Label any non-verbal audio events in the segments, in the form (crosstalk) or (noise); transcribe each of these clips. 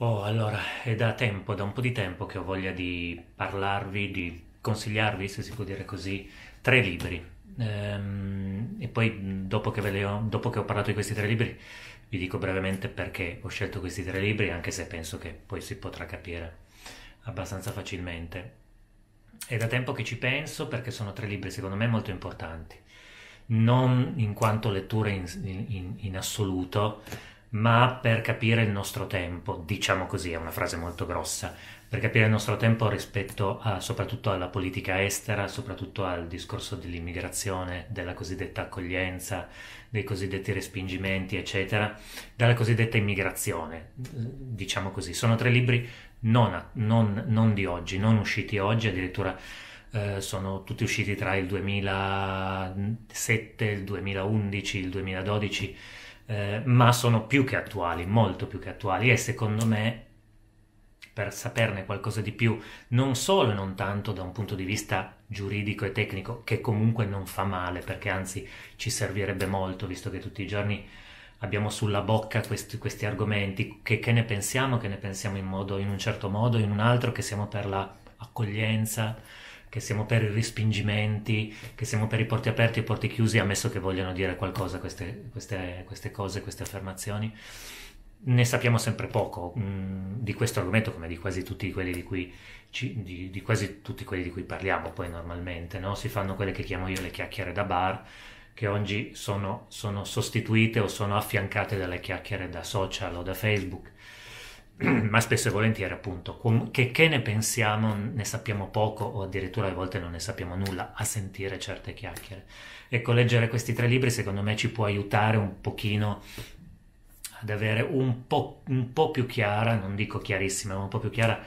Oh, allora, è da tempo, da un po' di tempo che ho voglia di parlarvi, di consigliarvi, se si può dire così, tre libri. Ehm, e poi, dopo che, ho, dopo che ho parlato di questi tre libri, vi dico brevemente perché ho scelto questi tre libri, anche se penso che poi si potrà capire abbastanza facilmente. È da tempo che ci penso perché sono tre libri, secondo me, molto importanti. Non in quanto letture in, in, in assoluto, ma per capire il nostro tempo, diciamo così, è una frase molto grossa, per capire il nostro tempo rispetto a, soprattutto alla politica estera, soprattutto al discorso dell'immigrazione, della cosiddetta accoglienza, dei cosiddetti respingimenti, eccetera, dalla cosiddetta immigrazione, diciamo così. Sono tre libri non, a, non, non di oggi, non usciti oggi, addirittura eh, sono tutti usciti tra il 2007, il 2011, il 2012 eh, ma sono più che attuali, molto più che attuali e secondo me per saperne qualcosa di più, non solo e non tanto da un punto di vista giuridico e tecnico, che comunque non fa male, perché anzi ci servirebbe molto, visto che tutti i giorni abbiamo sulla bocca questi, questi argomenti, che, che, ne pensiamo, che ne pensiamo in, modo, in un certo modo, in un altro, che siamo per l'accoglienza, la che siamo per i respingimenti, che siamo per i porti aperti e i porti chiusi, ammesso che vogliano dire qualcosa queste, queste, queste cose, queste affermazioni. Ne sappiamo sempre poco mh, mm, di questo argomento, come di quasi tutti quelli di cui, ci, di, di quasi tutti quelli di cui parliamo poi normalmente. No? Si fanno quelle che chiamo io le chiacchiere da bar, che oggi sono, sono sostituite o sono affiancate dalle chiacchiere da social o da Facebook (clears throat) ma spesso e volentieri appunto che, che, ne pensiamo ne sappiamo poco o addirittura a volte non ne sappiamo nulla a sentire certe chiacchiere ecco leggere questi tre libri secondo me ci può aiutare un pochino ad avere un po', un po più chiara non dico chiarissima ma un po' più chiara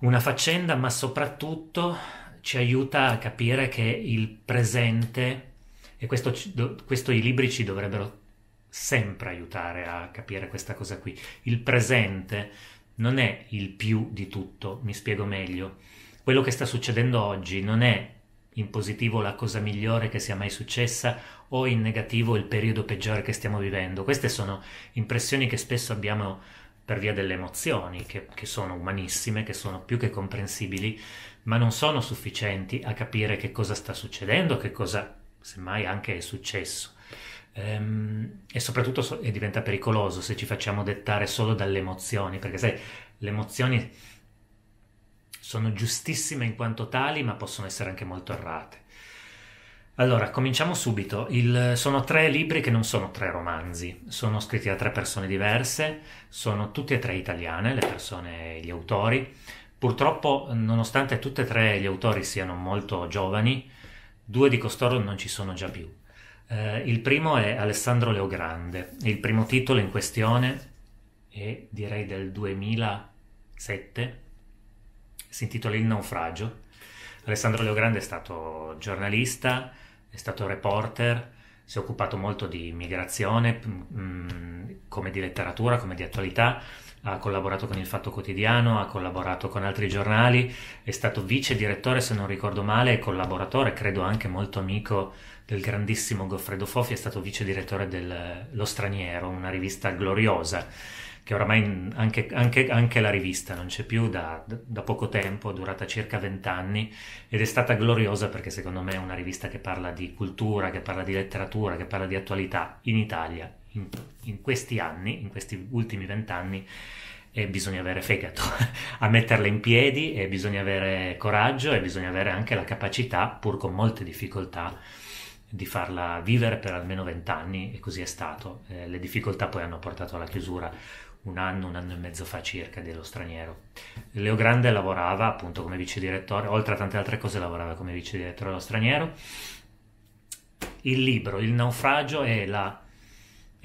una faccenda ma soprattutto ci aiuta a capire che il presente e questo, questo i libri ci dovrebbero sempre aiutare a capire questa cosa qui. Il presente non è il più di tutto, mi spiego meglio. Quello che sta succedendo oggi non è in positivo la cosa migliore che sia mai successa o in negativo il periodo peggiore che stiamo vivendo. Queste sono impressioni che spesso abbiamo per via delle emozioni, che, che, sono umanissime, che sono più che comprensibili, ma non sono sufficienti a capire che cosa sta succedendo, che cosa semmai anche è successo. Ehm, e soprattutto diventa pericoloso se ci facciamo dettare solo dalle emozioni, perché sai, le emozioni sono giustissime in quanto tali, ma possono essere anche molto errate. Allora, cominciamo subito. Il, sono tre libri che non sono tre romanzi, sono scritti da tre persone diverse, sono tutti e tre italiane, le persone, gli autori. Purtroppo, nonostante tutti e tre gli autori siano molto giovani, due di costoro non ci sono già più eh, il primo è Alessandro Leogrande, il primo titolo in questione è direi del 2007, si intitola Il naufragio. Alessandro Leogrande è stato giornalista, è stato reporter, si è occupato molto di migrazione, mh, mm, come di letteratura, come di attualità ha collaborato con il Fatto Quotidiano, ha collaborato con altri giornali, è stato vice direttore se non ricordo male e collaboratore, credo anche molto amico del grandissimo Goffredo Fofi, è stato vice direttore dello Straniero, una rivista gloriosa che oramai anche, anche, anche, la rivista non c'è più da, da poco tempo, durata circa vent'anni ed è stata gloriosa perché secondo me è una rivista che parla di cultura, che parla di letteratura, che parla di attualità in Italia in, in questi anni, in questi ultimi vent'anni, e eh, bisogna avere fegato (laughs) a metterle in piedi e bisogna avere coraggio e bisogna avere anche la capacità, pur con molte difficoltà, di farla vivere per almeno vent'anni e così è stato. Eh, le difficoltà poi hanno portato alla chiusura un anno, un anno e mezzo fa circa dello straniero. Leo Grande lavorava appunto come vice direttore, oltre a tante altre cose lavorava come vice direttore dello straniero. Il libro, il naufragio e la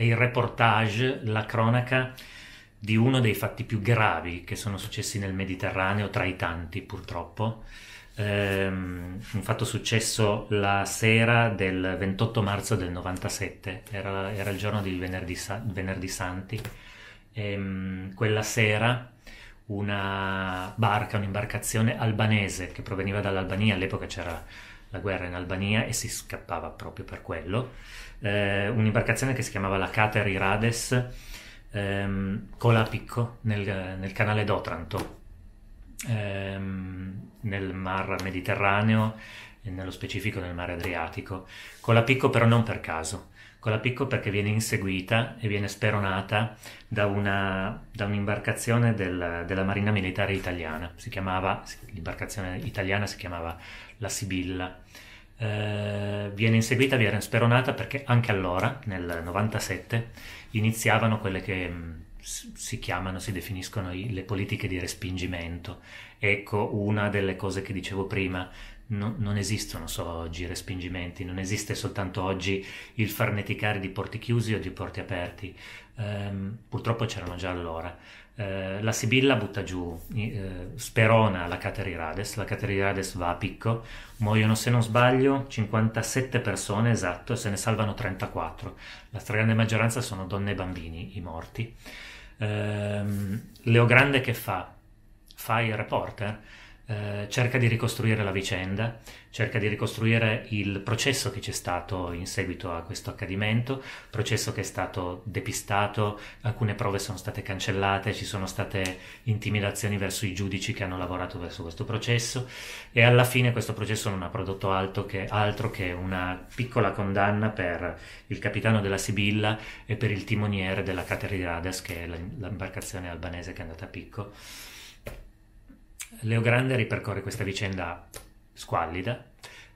è il reportage, la cronaca di uno dei fatti più gravi che sono successi nel Mediterraneo, tra i tanti purtroppo. Um, un fatto successo la sera del 28 marzo del 97, era, era il giorno di venerdì, venerdì Santi. Um, quella sera una barca, un'imbarcazione albanese che proveniva dall'Albania, all'epoca c'era la guerra in Albania e si scappava proprio per quello, eh, un'imbarcazione che si chiamava la Cateri Rades ehm, Cola a Picco nel, nel canale d'Otranto, ehm, nel mar Mediterraneo e nello specifico nel mare Adriatico. Cola Picco però non per caso, Cola Picco perché viene inseguita e viene speronata da, una, da un'imbarcazione del, della Marina Militare Italiana, si chiamava, l'imbarcazione italiana si chiamava la Sibilla eh, viene inseguita, viene speronata perché anche allora, nel 97, iniziavano quelle che mm, si chiamano, si definiscono i, le politiche di respingimento. Ecco, una delle cose che dicevo prima, no, non esistono solo oggi i respingimenti, non esiste soltanto oggi il farneticare di porti chiusi o di porti aperti, ehm, purtroppo c'erano già allora. Eh, la Sibilla butta giù, eh, sperona la Caterirades, la Caterirades va a picco, muoiono se non sbaglio 57 persone esatto, se ne salvano 34, la stragrande maggioranza sono donne e bambini i morti. Ehm, Leo Grande che fa? Fa il reporter? Eh, cerca di ricostruire la vicenda, cerca di ricostruire il processo che c'è stato in seguito a questo accadimento, processo che è stato depistato, alcune prove sono state cancellate, ci sono state intimidazioni verso i giudici che hanno lavorato verso questo processo e alla fine questo processo non ha prodotto altro che, altro che una piccola condanna per il capitano della Sibilla e per il timoniere della Cateriradas, che è l'imbarcazione albanese che è andata a picco Leo Grande ripercorre questa vicenda squallida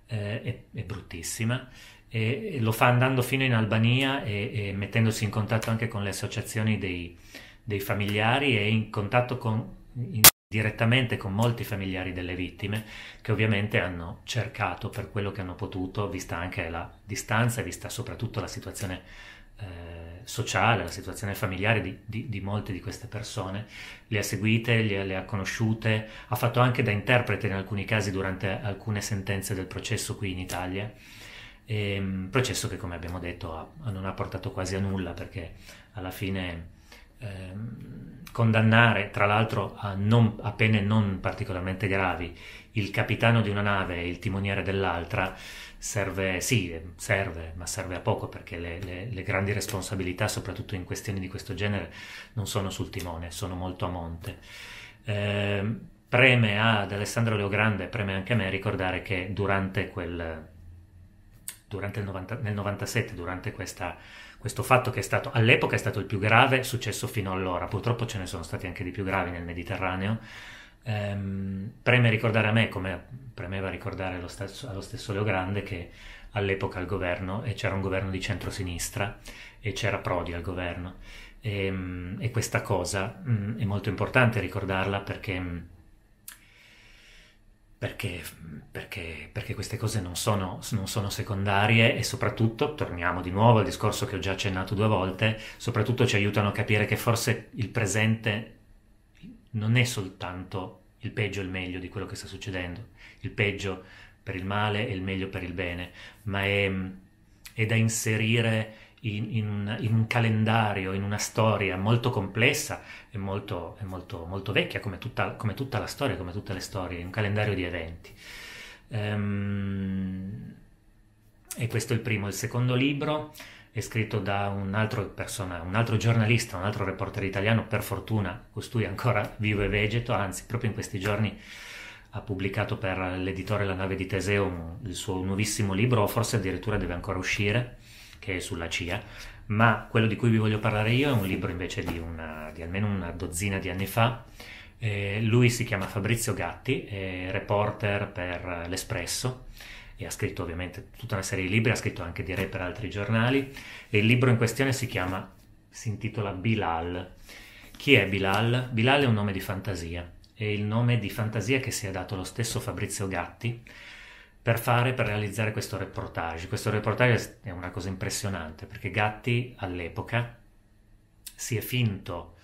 eh, e, e, bruttissima e, lo fa andando fino in Albania e, e, mettendosi in contatto anche con le associazioni dei, dei familiari e in contatto con, in, direttamente con molti familiari delle vittime che ovviamente hanno cercato per quello che hanno potuto, vista anche la distanza e vista soprattutto la situazione eh, sociale, la situazione familiare di, di, di, molte di queste persone, le ha seguite, le, le, ha conosciute, ha fatto anche da interprete in alcuni casi durante alcune sentenze del processo qui in Italia, e, ehm, processo che come abbiamo detto ha, non ha portato quasi a nulla perché alla fine eh, condannare, tra l'altro a, non, a pene non particolarmente gravi, il capitano di una nave e il timoniere dell'altra, serve, sì, serve, ma serve a poco perché le, le, le, grandi responsabilità, soprattutto in questioni di questo genere, non sono sul timone, sono molto a monte. Eh, preme ad Alessandro Leogrande, preme anche a me ricordare che durante quel... Durante il 90, nel 97, durante questa questo fatto che è stato all'epoca è stato il più grave successo fino allora, purtroppo ce ne sono stati anche di più gravi nel Mediterraneo. Ehm, preme ricordare a me, come premeva ricordare allo stesso, allo stesso Leo Grande che all'epoca il governo e c'era un governo di centrosinistra e c'era Prodi al governo e, ehm, e questa cosa mh, mm, è molto importante ricordarla perché mm, perché, perché, perché, queste cose non sono, non sono, secondarie e soprattutto, torniamo di nuovo al discorso che ho già accennato due volte, soprattutto ci aiutano a capire che forse il presente non è soltanto il peggio e il meglio di quello che sta succedendo, il peggio per il male e il meglio per il bene, ma è, è da inserire in, in, in, un calendario, in una storia molto complessa e molto, molto, molto vecchia, come tutta, come tutta, la storia, come tutte le storie, un calendario di eventi. Um, e questo è il primo. Il secondo libro è scritto da un altro, persona, un altro giornalista, un altro reporter italiano, per fortuna, costui ancora (laughs) vivo e vegeto, anzi proprio in questi giorni ha pubblicato per l'editore La nave di Teseo il suo nuovissimo libro, o forse addirittura deve ancora uscire, che è sulla CIA, ma quello di cui vi voglio parlare io è un libro invece di, una, di almeno una dozzina di anni fa. Eh, lui si chiama Fabrizio Gatti, è reporter per l'Espresso e ha scritto ovviamente tutta una serie di libri, ha scritto anche direi per altri giornali e il libro in questione si chiama, si intitola Bilal. Chi è Bilal? Bilal è un nome di fantasia è il nome di fantasia che si è dato lo stesso Fabrizio Gatti per fare, per realizzare questo reportage. Questo reportage è una cosa impressionante perché Gatti all'epoca si è finto,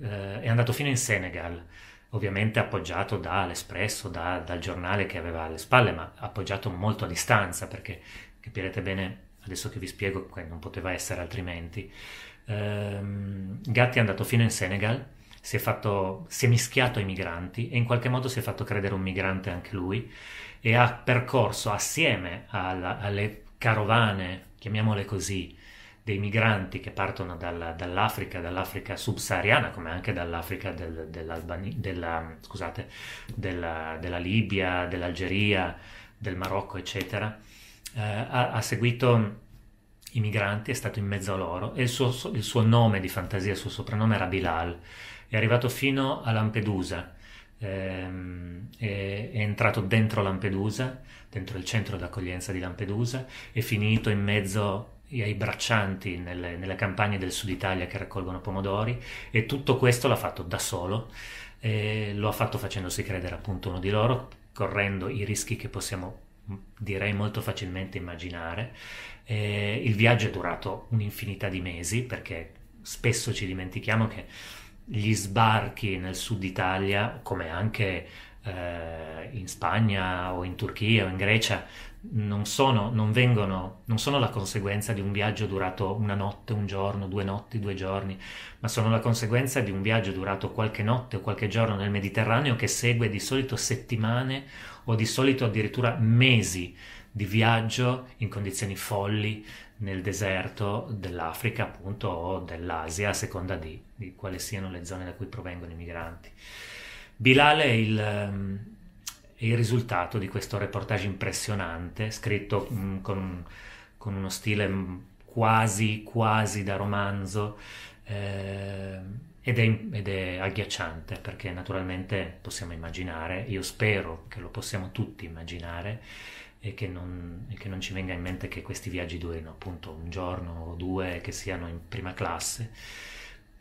eh, è andato fino in Senegal, ovviamente appoggiato dall'Espresso, da, dal giornale che aveva alle spalle, ma appoggiato molto a distanza perché capirete bene adesso che vi spiego che non poteva essere altrimenti. Eh, Gatti è andato fino in Senegal si è, fatto, si è mischiato ai migranti e in qualche modo si è fatto credere un migrante anche lui e ha percorso assieme alla, alle carovane, chiamiamole così, dei migranti che partono dalla, dall'Africa, dall'Africa subsahariana, come anche dall'Africa del, della, scusate, della, della, Libia, dell'Algeria, del Marocco, eccetera, eh, ha, ha seguito i migranti, è stato in mezzo a loro e il suo, il suo nome di fantasia, il suo soprannome era Bilal. È arrivato fino a Lampedusa, ehm, è, è entrato dentro Lampedusa, dentro il centro d'accoglienza di Lampedusa, è finito in mezzo ai braccianti nelle, nelle, campagne del sud Italia che raccolgono pomodori e tutto questo l'ha fatto da solo, lo ha fatto facendosi credere appunto uno di loro, correndo i rischi che possiamo direi molto facilmente immaginare. Eh, il viaggio è durato un'infinità di mesi perché spesso ci dimentichiamo che gli sbarchi nel sud Italia, come anche eh, in Spagna o in Turchia o in Grecia, non sono, non, vengono, non sono la conseguenza di un viaggio durato una notte, un giorno, due notti, due giorni, ma sono la conseguenza di un viaggio durato qualche notte o qualche giorno nel Mediterraneo che segue di solito settimane o di solito addirittura mesi di viaggio in condizioni folli nel deserto dell'Africa appunto o dell'Asia a seconda di, di quali siano le zone da cui provengono i migranti. Bilal è il, ehm, è il risultato di questo reportage impressionante scritto mm, con, con, uno stile mm, quasi quasi da romanzo. Eh, ed è, ed è, agghiacciante perché naturalmente possiamo immaginare, io spero che lo possiamo tutti immaginare e che, non, e che non ci venga in mente che questi viaggi durino appunto un giorno o due, che siano in prima classe.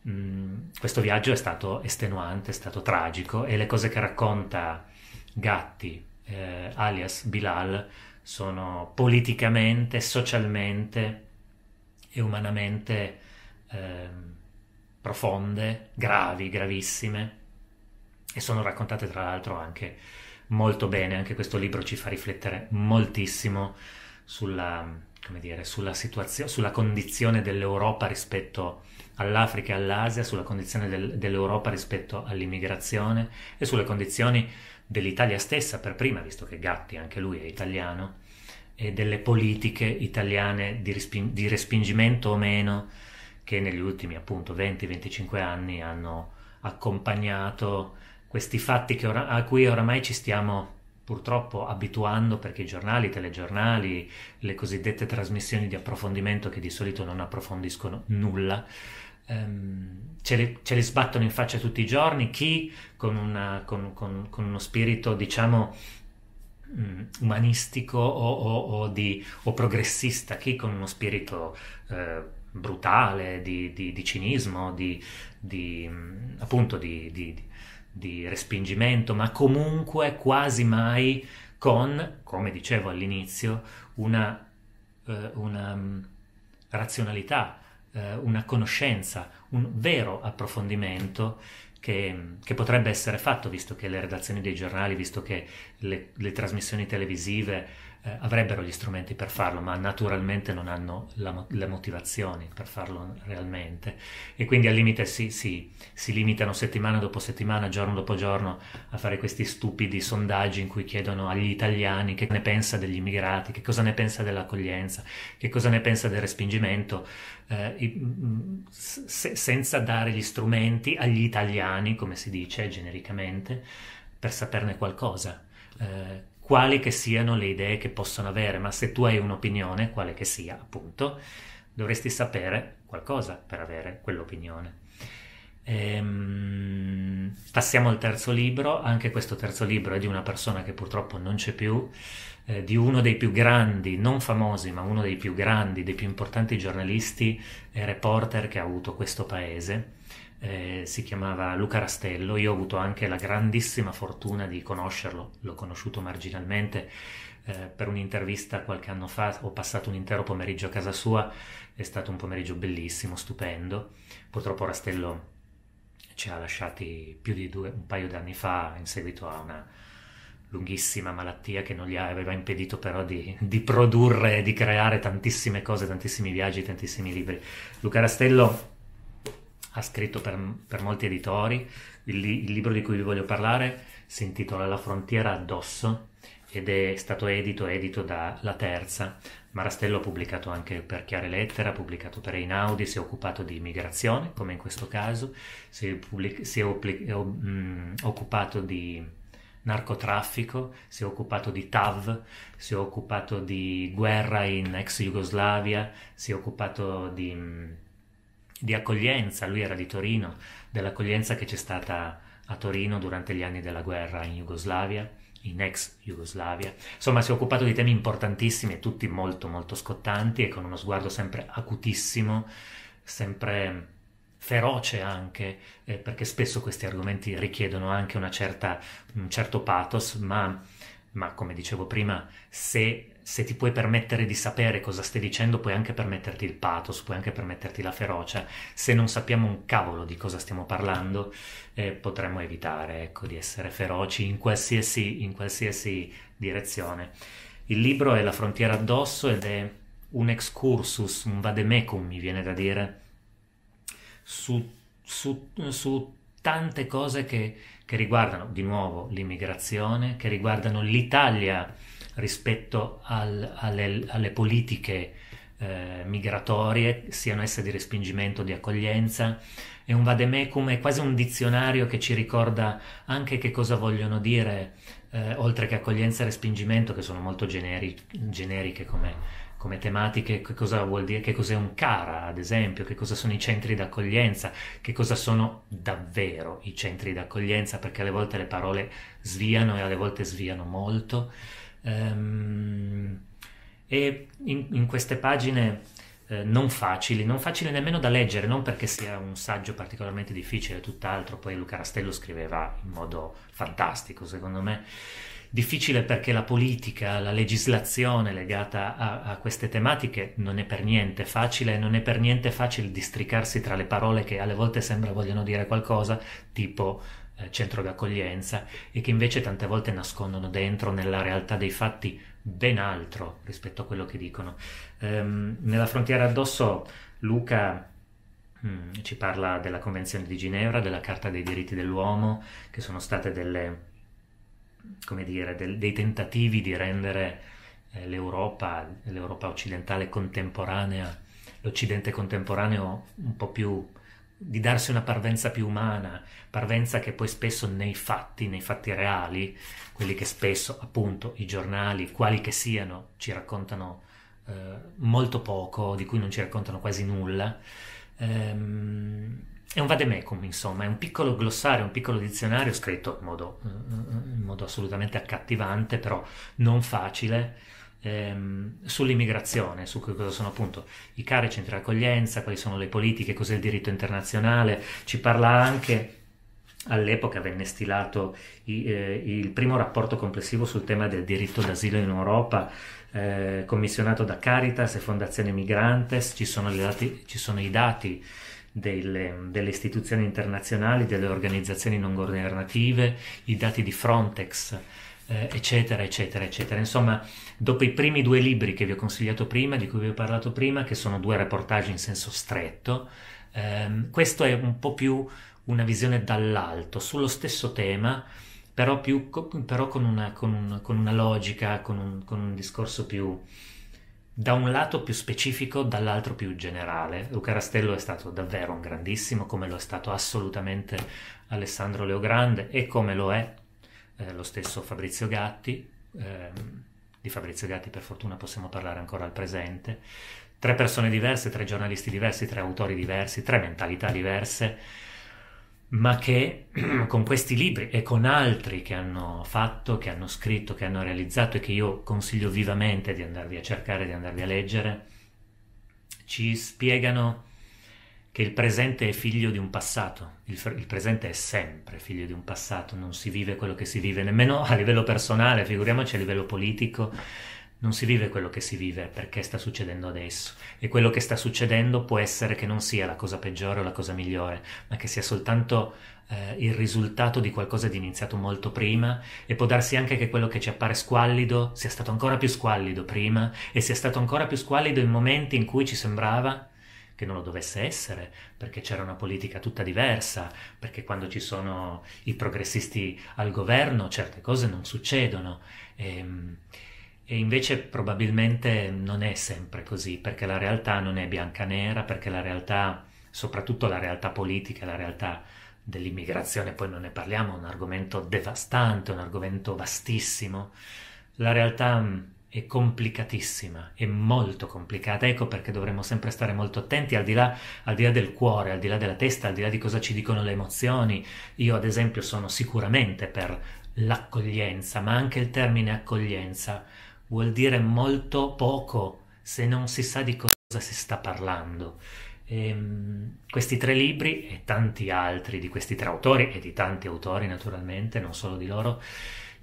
Mm, questo viaggio è stato estenuante, è stato tragico e le cose che racconta Gatti, eh, alias Bilal, sono politicamente, socialmente e umanamente... Eh, profonde, gravi, gravissime e sono raccontate tra l'altro anche molto bene, anche questo libro ci fa riflettere moltissimo sulla, dire, sulla situazione, sulla condizione dell'Europa rispetto all'Africa e all'Asia, sulla condizione del, dell'Europa rispetto all'immigrazione e sulle condizioni dell'Italia stessa per prima, visto che Gatti anche lui è italiano, e delle politiche italiane di, rispi- di respingimento o meno che negli ultimi appunto 20-25 anni hanno accompagnato questi fatti ora, a cui oramai ci stiamo purtroppo abituando perché i giornali, i telegiornali, le cosiddette trasmissioni di approfondimento che di solito non approfondiscono nulla, ehm, ce, le, ce, li, sbattono in faccia tutti i giorni, chi con, una, con, con, con uno spirito diciamo mm, umanistico o, o, o, di, o, progressista, chi con uno spirito eh, brutale, di, di, di cinismo, di, di appunto di, respingimento, ma comunque quasi mai con, come dicevo all'inizio, una, eh, una mm, razionalità, eh, una conoscenza, un vero approfondimento che, che, potrebbe essere fatto, visto che le redazioni dei giornali, visto che le, le trasmissioni televisive eh, avrebbero gli strumenti per farlo, ma naturalmente non hanno la, le motivazioni per farlo realmente. E quindi al limite si, si, si limitano settimana dopo settimana, giorno dopo giorno a fare questi stupidi sondaggi in cui chiedono agli italiani che ne pensa degli immigrati, che cosa ne pensa dell'accoglienza, che cosa ne pensa del respingimento. Eh, se, senza dare gli strumenti agli italiani, come si dice genericamente, per saperne qualcosa. Eh, quali che siano le idee che possono avere, ma se tu hai un'opinione, quale che sia, appunto, dovresti sapere qualcosa per avere quell'opinione. Ehm, passiamo al terzo libro, anche questo terzo libro è di una persona che purtroppo non c'è più, eh, di uno dei più grandi, non famosi, ma uno dei più grandi, dei più importanti giornalisti e reporter che ha avuto questo paese eh, si chiamava Luca Rastello, io ho avuto anche la grandissima fortuna di conoscerlo, l'ho conosciuto marginalmente eh, per un'intervista qualche anno fa, ho passato un intero pomeriggio a casa sua, è stato un pomeriggio bellissimo, stupendo, purtroppo Rastello ci ha lasciati più di due, un paio d'anni fa in seguito a una lunghissima malattia che non gli aveva impedito però di, di produrre, di creare tantissime cose, tantissimi viaggi, tantissimi libri. Luca Rastello ha scritto per, per molti editori. Il, il, libro di cui vi voglio parlare si intitola La frontiera addosso ed è stato edito, edito da La Terza. Marastello ha pubblicato anche per Chiare Lettere, ha pubblicato per Einaudi, si è occupato di immigrazione, come in questo caso, si è, pubblic- si è obli- mm, occupato di narcotraffico, si è occupato di TAV, si è occupato di guerra in ex Jugoslavia, si è occupato di mm, di accoglienza, lui era di Torino, dell'accoglienza che c'è stata a Torino durante gli anni della guerra in Jugoslavia, in ex Jugoslavia. Insomma, si è occupato di temi importantissimi tutti molto molto scottanti e con uno sguardo sempre acutissimo, sempre feroce anche, eh, perché spesso questi argomenti richiedono anche certa, un certo pathos, ma, ma come dicevo prima, se se ti puoi permettere di sapere cosa stai dicendo, puoi anche permetterti il pathos, puoi anche permetterti la ferocia. Se non sappiamo un cavolo di cosa stiamo parlando, eh, potremmo evitare ecco, di essere feroci in qualsiasi, in qualsiasi direzione. Il libro è La frontiera addosso ed è un excursus, un vademecum, mi viene da dire, su, su, su tante cose che, che riguardano di nuovo l'immigrazione, che riguardano l'Italia rispetto al, alle, alle, politiche eh, migratorie, siano esse di respingimento o di accoglienza. È un vademecum, è quasi un dizionario che ci ricorda anche che cosa vogliono dire, eh, oltre che accoglienza e respingimento, che sono molto generi, generiche come, come tematiche, che cosa vuol dire, che cos'è un CARA ad esempio, che cosa sono i centri d'accoglienza, che cosa sono davvero i centri d'accoglienza, perché alle volte le parole sviano e alle volte sviano molto. Um, e in, in, queste pagine eh, non facili, non facili nemmeno da leggere, non perché sia un saggio particolarmente difficile, tutt'altro, poi Luca Rastello scriveva in modo fantastico, secondo me, difficile perché la politica, la legislazione legata a, a queste tematiche non è per niente facile, non è per niente facile districarsi tra le parole che alle volte sembra vogliono dire qualcosa, tipo eh, centro d'accoglienza e che invece tante volte nascondono dentro nella realtà dei fatti ben altro rispetto a quello che dicono. Ehm, nella frontiera addosso Luca mh, mm, ci parla della Convenzione di Ginevra, della Carta dei diritti dell'uomo, che sono state delle, come dire, del, dei tentativi di rendere eh, l'Europa, l'Europa occidentale contemporanea, l'Occidente contemporaneo un po' più di darsi una parvenza più umana, parvenza che poi spesso nei fatti, nei fatti reali, quelli che spesso appunto i giornali, quali che siano, ci raccontano eh, molto poco, di cui non ci raccontano quasi nulla, ehm, è un vademecum insomma, è un piccolo glossario, un piccolo dizionario scritto in modo, eh, eh, in modo assolutamente accattivante, però non facile, ehm, sull'immigrazione, su cosa sono appunto i cari centri d'accoglienza, quali sono le politiche, cos'è il diritto internazionale, ci parla anche all'epoca venne stilato i, eh, il primo rapporto complessivo sul tema del diritto d'asilo in Europa, eh, commissionato da Caritas e Fondazione Migrantes, ci sono, dati, ci sono i dati delle, delle, istituzioni internazionali, delle organizzazioni non governative, i dati di Frontex eh, eccetera, eccetera, eccetera. Insomma, dopo i primi due libri che vi ho consigliato prima, di cui vi ho parlato prima, che sono due reportage in senso stretto, ehm, questo è un po' più una visione dall'alto sullo stesso tema, però, più, però con, una, con, un, con, una, logica, con un, con un discorso più da un lato più specifico, dall'altro più generale. Luca Rastello è stato davvero un grandissimo, come lo è stato assolutamente Alessandro Leogrande e come lo è eh, lo stesso Fabrizio Gatti, ehm, di Fabrizio Gatti per fortuna possiamo parlare ancora al presente, tre persone diverse, tre giornalisti diversi, tre autori diversi, tre mentalità diverse, ma che (clears throat) con questi libri e con altri che hanno fatto, che hanno scritto, che hanno realizzato e che io consiglio vivamente di andarvi a cercare, di andarvi a leggere, ci spiegano che il presente è figlio di un passato, il, il, presente è sempre figlio di un passato, non si vive quello che si vive, nemmeno a livello personale, figuriamoci a livello politico, non si vive quello che si vive perché sta succedendo adesso e quello che sta succedendo può essere che non sia la cosa peggiore o la cosa migliore, ma che sia soltanto eh, il risultato di qualcosa di iniziato molto prima e può darsi anche che quello che ci appare squallido sia stato ancora più squallido prima e sia stato ancora più squallido in momenti in cui ci sembrava che non lo dovesse essere, perché c'era una politica tutta diversa, perché quando ci sono i progressisti al governo certe cose non succedono. E, ehm, e invece probabilmente non è sempre così, perché la realtà non è bianca-nera, perché la realtà, soprattutto la realtà politica, la realtà dell'immigrazione, poi non ne parliamo, è un argomento devastante, un argomento vastissimo. La realtà è complicatissima, è molto complicata, ecco perché dovremmo sempre stare molto attenti al di, là, al di là del cuore, al di là della testa, al di là di cosa ci dicono le emozioni. Io ad esempio sono sicuramente per l'accoglienza, ma anche il termine accoglienza vuol dire molto poco se non si sa di cosa si sta parlando. Ehm, questi tre libri e tanti altri di questi tre autori e di tanti autori naturalmente, non solo di loro,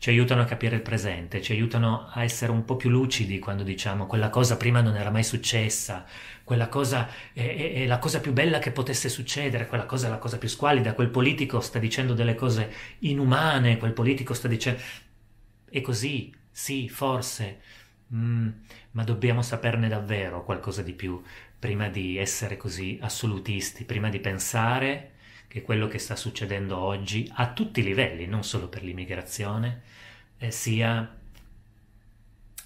ci aiutano a capire il presente, ci aiutano a essere un po' più lucidi quando diciamo quella cosa prima non era mai successa, quella cosa è, è, è la cosa più bella che potesse succedere, quella cosa è la cosa più squalida, quel politico sta dicendo delle cose inumane, quel politico sta dicendo... è così, sì, forse, mm, ma dobbiamo saperne davvero qualcosa di più prima di essere così assolutisti, prima di pensare che quello che sta succedendo oggi a tutti i livelli, non solo per l'immigrazione, eh, sia,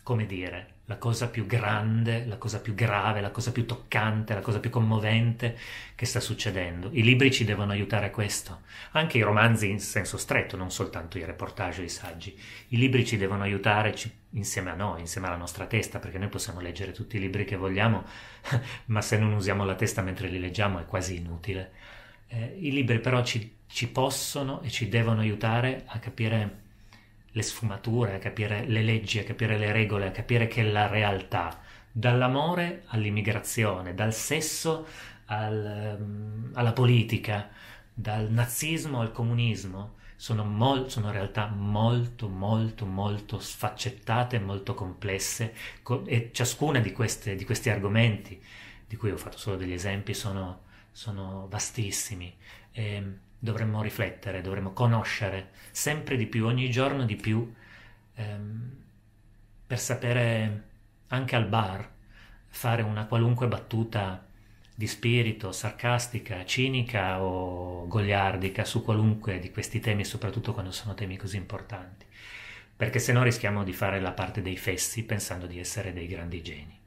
come dire, la cosa più grande, la cosa più grave, la cosa più toccante, la cosa più commovente che sta succedendo. I libri ci devono aiutare a questo, anche i romanzi in senso stretto, non soltanto i reportage e i saggi. I libri ci devono aiutare ci, insieme a noi, insieme alla nostra testa, perché noi possiamo leggere tutti i libri che vogliamo, (laughs) ma se non usiamo la testa mentre li leggiamo è quasi inutile. Eh, I libri però ci, ci possono e ci devono aiutare a capire le sfumature, a capire le leggi, a capire le regole, a capire che la realtà, dall'amore all'immigrazione, dal sesso al, ehm, alla politica, dal nazismo al comunismo, sono, mol- sono realtà molto, molto, molto sfaccettate, molto complesse co- e ciascuna di, queste, di questi argomenti, di cui ho fatto solo degli esempi, sono sono vastissimi e ehm, dovremmo riflettere, dovremmo conoscere sempre di più, ogni giorno di più, ehm, per sapere anche al bar fare una qualunque battuta di spirito, sarcastica, cinica o goliardica su qualunque di questi temi, soprattutto quando sono temi così importanti, perché se no rischiamo di fare la parte dei fessi pensando di essere dei grandi geni.